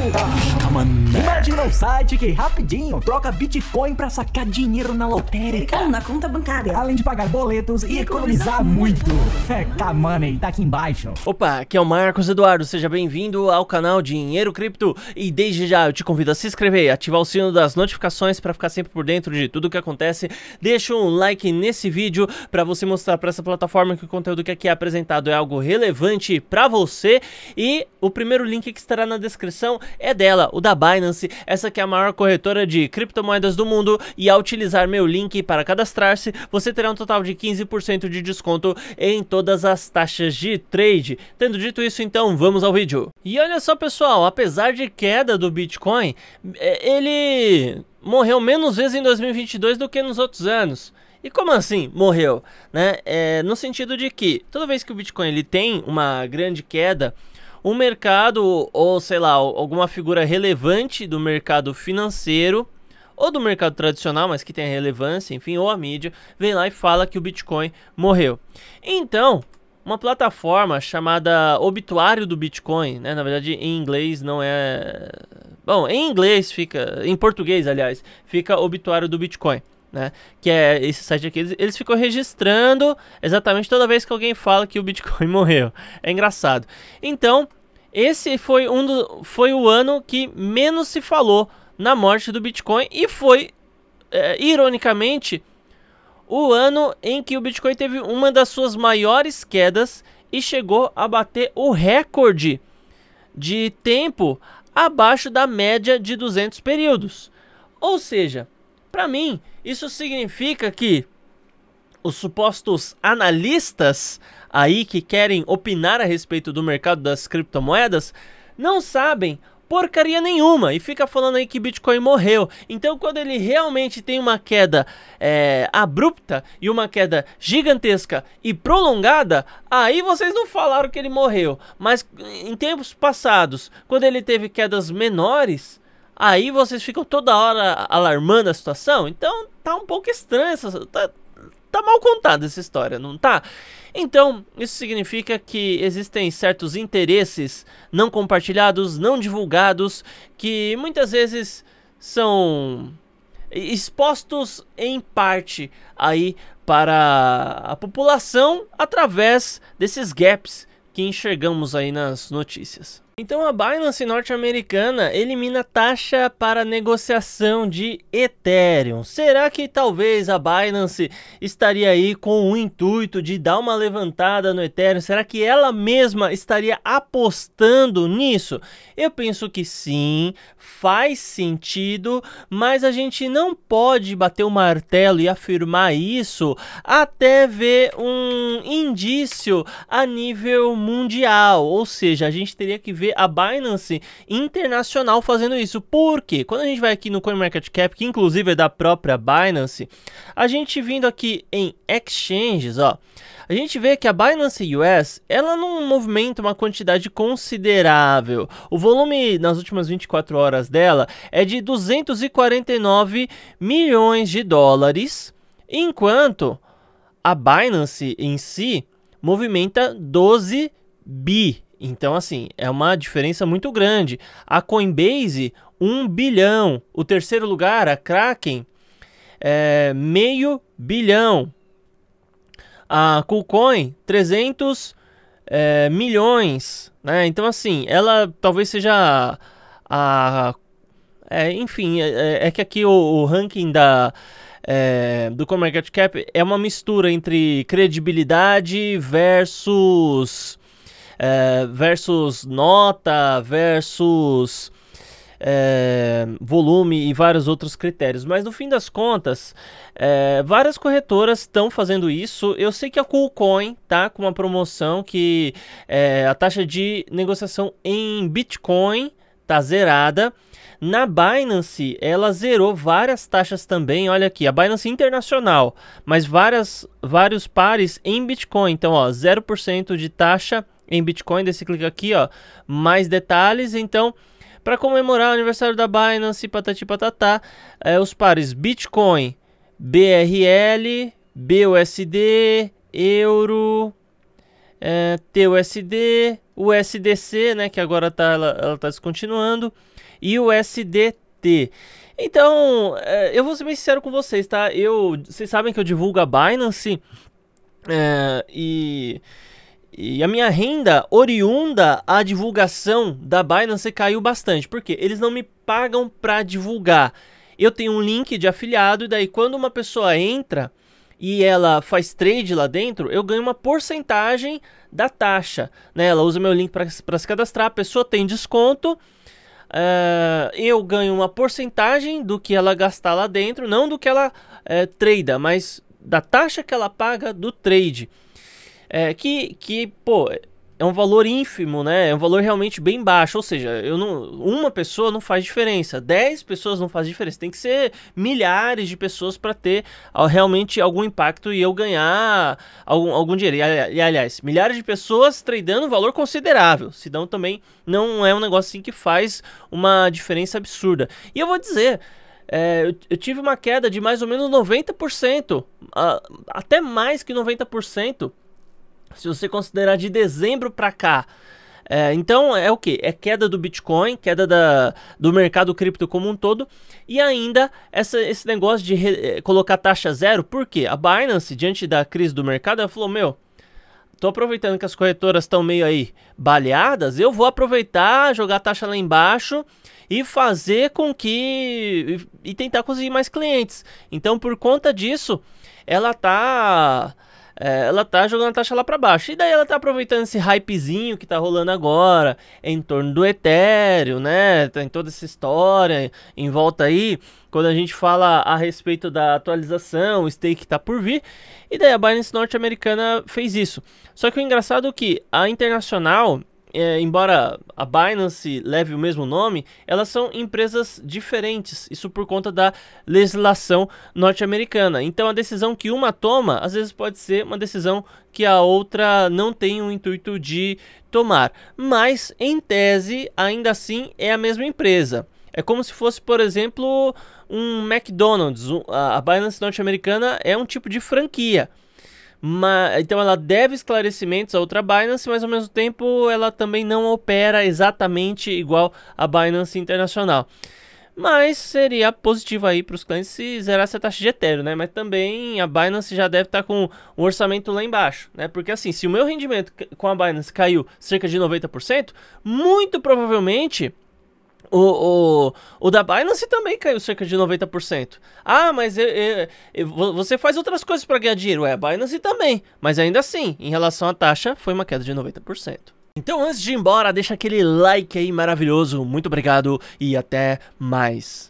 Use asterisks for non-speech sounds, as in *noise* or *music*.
한다. mané. Imagina um site que rapidinho troca Bitcoin pra sacar dinheiro na lotérica. Ou na conta bancária. Além de pagar boletos e, e economizar, economizar muito. É, K-Money, tá aqui embaixo. Opa, aqui é o Marcos Eduardo, seja bem-vindo ao canal Dinheiro Cripto. E desde já eu te convido a se inscrever, ativar o sino das notificações pra ficar sempre por dentro de tudo que acontece. Deixa um like nesse vídeo pra você mostrar pra essa plataforma que o conteúdo que aqui é apresentado é algo relevante pra você. E o primeiro link que estará na descrição é dela, o o da Binance, essa que é a maior corretora de criptomoedas do mundo, e ao utilizar meu link para cadastrar-se, você terá um total de 15% de desconto em todas as taxas de trade. Tendo dito isso, então vamos ao vídeo. E olha só, pessoal, apesar de queda do Bitcoin, é, ele morreu menos vezes em 2022 do que nos outros anos. E como assim morreu? Né? É, no sentido de que toda vez que o Bitcoin ele tem uma grande queda, um mercado ou sei lá, alguma figura relevante do mercado financeiro ou do mercado tradicional, mas que tem relevância, enfim, ou a mídia, vem lá e fala que o Bitcoin morreu. Então, uma plataforma chamada Obituário do Bitcoin, né? Na verdade, em inglês não é. Bom, em inglês fica. Em português, aliás, fica Obituário do Bitcoin né? Que é esse site aqui. Eles, eles ficam registrando exatamente toda vez que alguém fala que o Bitcoin *laughs* morreu. É engraçado. Então, esse foi um do, foi o ano que menos se falou na morte do Bitcoin e foi é, ironicamente o ano em que o Bitcoin teve uma das suas maiores quedas e chegou a bater o recorde de tempo abaixo da média de 200 períodos. Ou seja, para mim, isso significa que os supostos analistas aí que querem opinar a respeito do mercado das criptomoedas não sabem porcaria nenhuma e fica falando aí que Bitcoin morreu. Então, quando ele realmente tem uma queda é, abrupta e uma queda gigantesca e prolongada, aí vocês não falaram que ele morreu. Mas em tempos passados, quando ele teve quedas menores, Aí vocês ficam toda hora alarmando a situação. Então tá um pouco estranho essa. Tá, tá mal contada essa história, não tá? Então, isso significa que existem certos interesses não compartilhados, não divulgados, que muitas vezes são expostos em parte aí para a população através desses gaps que enxergamos aí nas notícias. Então a Binance norte-americana elimina taxa para negociação de Ethereum. Será que talvez a Binance estaria aí com o intuito de dar uma levantada no Ethereum? Será que ela mesma estaria apostando nisso? Eu penso que sim, faz sentido, mas a gente não pode bater o martelo e afirmar isso até ver um indício a nível mundial, ou seja, a gente teria que ver ver a Binance internacional fazendo isso. Porque quando a gente vai aqui no CoinMarketCap, que inclusive é da própria Binance, a gente vindo aqui em exchanges, ó, a gente vê que a Binance US, ela não movimenta uma quantidade considerável. O volume nas últimas 24 horas dela é de 249 milhões de dólares, enquanto a Binance em si movimenta 12 bi então, assim, é uma diferença muito grande. A Coinbase, 1 bilhão. O terceiro lugar, a Kraken, é, meio bilhão. A KuCoin, 300 é, milhões. Né? Então, assim, ela talvez seja a. a é, enfim, é, é, é que aqui o, o ranking da. É, do Cap é uma mistura entre credibilidade versus eh, versus nota, versus é, volume e vários outros critérios. Mas no fim das contas, é, várias corretoras estão fazendo isso. Eu sei que a Coolcoin tá com uma promoção que a taxa de negociação em Bitcoin tá zerada. Na Binance, ela zerou várias taxas também. Olha aqui, a Binance internacional, mas várias, vários pares em Bitcoin. Então, ó, 0% de taxa em Bitcoin, desse clique aqui, ó, mais detalhes. Então, para comemorar o aniversário da Binance, patati patatá, é, os pares Bitcoin, BRL, BUSD, Euro, é, TUSD, USDC, né, que agora tá, ela, ela tá descontinuando, e o SDT. Então, é, eu vou ser bem sincero com vocês, tá? Eu, vocês sabem que eu divulgo a Binance é, e e a minha renda oriunda à divulgação da Binance caiu bastante, porque eles não me pagam para divulgar. Eu tenho um link de afiliado e daí quando uma pessoa entra e ela faz trade lá dentro, eu ganho uma porcentagem da taxa. Né? Ela usa meu link para se cadastrar, a pessoa tem desconto, uh, eu ganho uma porcentagem do que ela gastar lá dentro, não do que ela uh, eh, trada, mas da taxa que ela paga do trade. É, que, que, pô, é um valor ínfimo, né? É um valor realmente bem baixo. Ou seja, eu não, uma pessoa não faz diferença, 10 pessoas não faz diferença. Tem que ser milhares de pessoas para ter ah, realmente algum impacto e eu ganhar algum, algum dinheiro. E, aliás, milhares de pessoas tradando um valor considerável. Senão também não é um negócio assim que faz uma diferença absurda. E eu vou dizer. É, eu, eu tive uma queda de mais ou menos 90%, a, ah, até mais que 90% se você considerar de dezembro para cá, é, então é o que? É queda do Bitcoin, queda da, do mercado cripto como um todo, e ainda essa, esse negócio de re, é, colocar taxa zero, por quê? A Binance, diante da crise do mercado, ela falou: meu, tô aproveitando que as corretoras estão meio aí baleadas, eu vou aproveitar, jogar a taxa lá embaixo e fazer com que. e, e tentar conseguir mais clientes. Então, por conta disso, ela tá é, ela tá jogando a taxa lá para baixo. E daí ela tá aproveitando esse hypezinho que tá rolando agora em torno do Ethereum, né? Tem toda essa história em volta aí. Quando a gente fala a respeito da atualização, o stake tá por vir. E daí a Binance norte-americana fez isso. Só que o engraçado é que a internacional é, embora a Binance leve o mesmo nome, elas são empresas diferentes, isso por conta da legislação norte-americana. Então a decisão que uma toma, às vezes pode ser uma decisão que a outra não tem o intuito de tomar. Mas, em tese, ainda assim é a mesma empresa. É como se fosse, por exemplo, um McDonald's. A Binance norte-americana é um tipo de franquia. Mas, então ela deve esclarecimentos ao outra Binance, mas ao mesmo tempo ela também não opera exatamente igual a Binance Internacional. Mas seria positivo aí para os clientes se zerasse a taxa de Ethereum, né? Mas também a Binance já deve estar tá com o orçamento lá embaixo, né? Porque assim, se o meu rendimento com a Binance caiu cerca de 90%, muito provavelmente o, o, o da Binance também caiu cerca de 90%. Ah, mas eu, eu, eu, você faz outras coisas para ganhar dinheiro. É, a Binance também. Mas ainda assim, em relação à taxa, foi uma queda de 90%. Então, antes de ir embora, deixa aquele like aí maravilhoso. Muito obrigado e até mais.